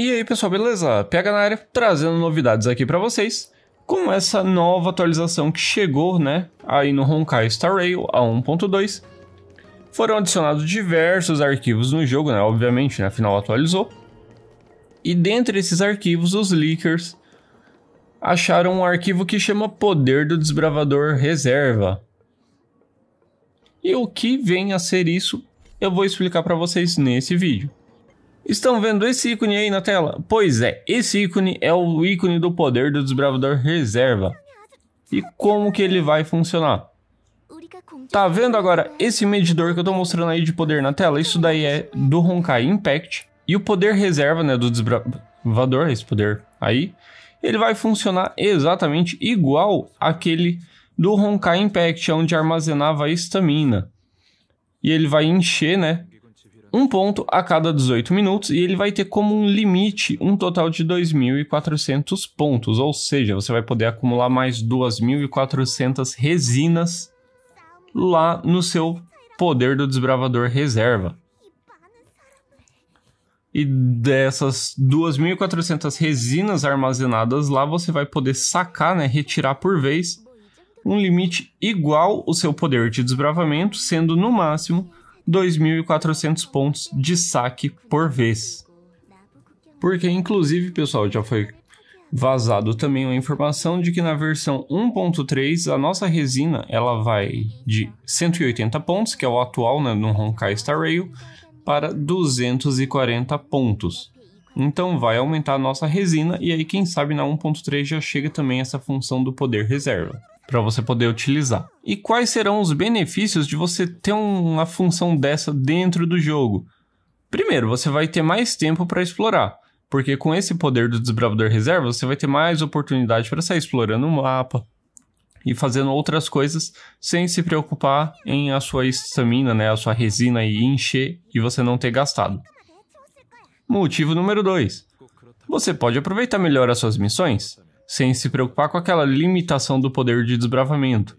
E aí, pessoal, beleza? Pega na área, trazendo novidades aqui para vocês com essa nova atualização que chegou, né, aí no Honkai Star Rail a 1.2. Foram adicionados diversos arquivos no jogo, né, obviamente, né, afinal atualizou. E dentre esses arquivos, os leakers acharam um arquivo que chama Poder do Desbravador Reserva. E o que vem a ser isso, eu vou explicar para vocês nesse vídeo. Estão vendo esse ícone aí na tela? Pois é, esse ícone é o ícone do poder do desbravador reserva. E como que ele vai funcionar? Tá vendo agora esse medidor que eu tô mostrando aí de poder na tela? Isso daí é do Honkai Impact. E o poder reserva, né, do desbravador, esse poder aí, ele vai funcionar exatamente igual aquele do Honkai Impact, onde armazenava a estamina. E ele vai encher, né, um ponto a cada 18 minutos e ele vai ter como um limite um total de 2.400 pontos, ou seja, você vai poder acumular mais 2.400 resinas lá no seu poder do desbravador reserva. E dessas 2.400 resinas armazenadas lá, você vai poder sacar, né, retirar por vez um limite igual o seu poder de desbravamento, sendo no máximo 2.400 pontos de saque por vez. Porque, inclusive, pessoal, já foi vazado também a informação de que na versão 1.3 a nossa resina ela vai de 180 pontos, que é o atual né, no Honkai Star Rail, para 240 pontos. Então vai aumentar a nossa resina e aí quem sabe na 1.3 já chega também essa função do poder reserva para você poder utilizar. E quais serão os benefícios de você ter uma função dessa dentro do jogo? Primeiro, você vai ter mais tempo para explorar, porque com esse poder do desbravador reserva, você vai ter mais oportunidade para sair explorando o mapa e fazendo outras coisas sem se preocupar em a sua estamina, né, a sua resina e encher e você não ter gastado. Motivo número 2. Você pode aproveitar melhor as suas missões sem se preocupar com aquela limitação do poder de desbravamento.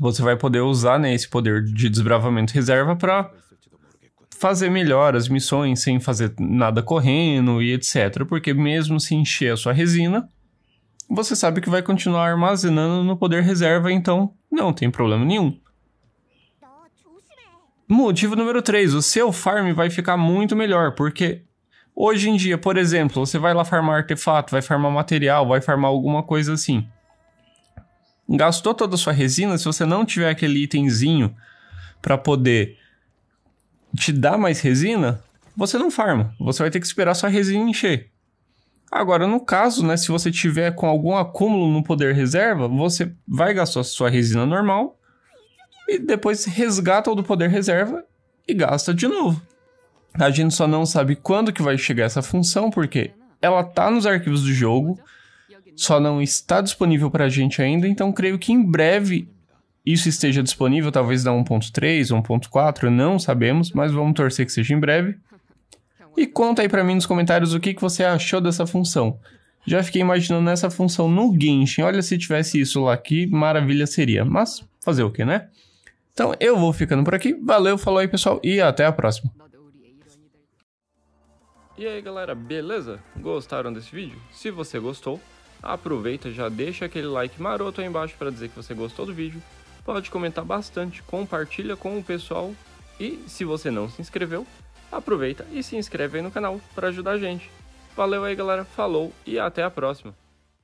Você vai poder usar né, esse poder de desbravamento reserva para fazer melhor as missões sem fazer nada correndo e etc. Porque mesmo se encher a sua resina, você sabe que vai continuar armazenando no poder reserva, então não tem problema nenhum. Motivo número 3, o seu farm vai ficar muito melhor, porque Hoje em dia, por exemplo, você vai lá farmar artefato, vai farmar material, vai farmar alguma coisa assim. Gastou toda a sua resina, se você não tiver aquele itemzinho para poder te dar mais resina, você não farma. Você vai ter que esperar sua resina encher. Agora, no caso, né, se você tiver com algum acúmulo no poder reserva, você vai gastar sua resina normal e depois resgata o do poder reserva e gasta de novo. A gente só não sabe quando que vai chegar essa função, porque ela tá nos arquivos do jogo, só não está disponível para a gente ainda, então creio que em breve isso esteja disponível, talvez na 1.3, 1.4, não sabemos, mas vamos torcer que seja em breve. E conta aí para mim nos comentários o que, que você achou dessa função. Já fiquei imaginando essa função no Genshin, olha se tivesse isso lá, que maravilha seria, mas fazer o que, né? Então eu vou ficando por aqui, valeu, falou aí pessoal e até a próxima. E aí galera, beleza? Gostaram desse vídeo? Se você gostou, aproveita já deixa aquele like maroto aí embaixo para dizer que você gostou do vídeo. Pode comentar bastante, compartilha com o pessoal e se você não se inscreveu, aproveita e se inscreve aí no canal para ajudar a gente. Valeu aí galera, falou e até a próxima!